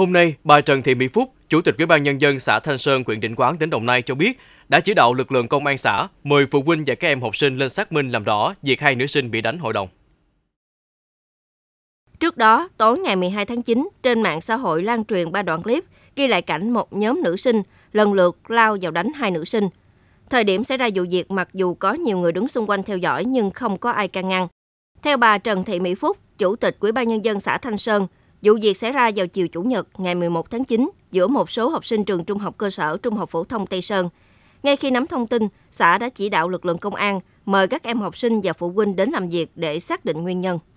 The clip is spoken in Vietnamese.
Hôm nay, bà Trần Thị Mỹ Phúc, Chủ tịch Ủy ban nhân dân xã Thanh Sơn, huyện Định Quán, tỉnh Đồng Nai cho biết đã chỉ đạo lực lượng công an xã mời phụ huynh và các em học sinh lên xác minh làm rõ việc hai nữ sinh bị đánh hội đồng. Trước đó, tối ngày 12 tháng 9, trên mạng xã hội lan truyền ba đoạn clip ghi lại cảnh một nhóm nữ sinh lần lượt lao vào đánh hai nữ sinh. Thời điểm xảy ra vụ việc mặc dù có nhiều người đứng xung quanh theo dõi nhưng không có ai can ngăn. Theo bà Trần Thị Mỹ Phúc, Chủ tịch Ủy ban nhân dân xã Thanh Sơn, Vụ việc xảy ra vào chiều Chủ nhật ngày 11 tháng 9 giữa một số học sinh trường trung học cơ sở Trung học phổ thông Tây Sơn. Ngay khi nắm thông tin, xã đã chỉ đạo lực lượng công an mời các em học sinh và phụ huynh đến làm việc để xác định nguyên nhân.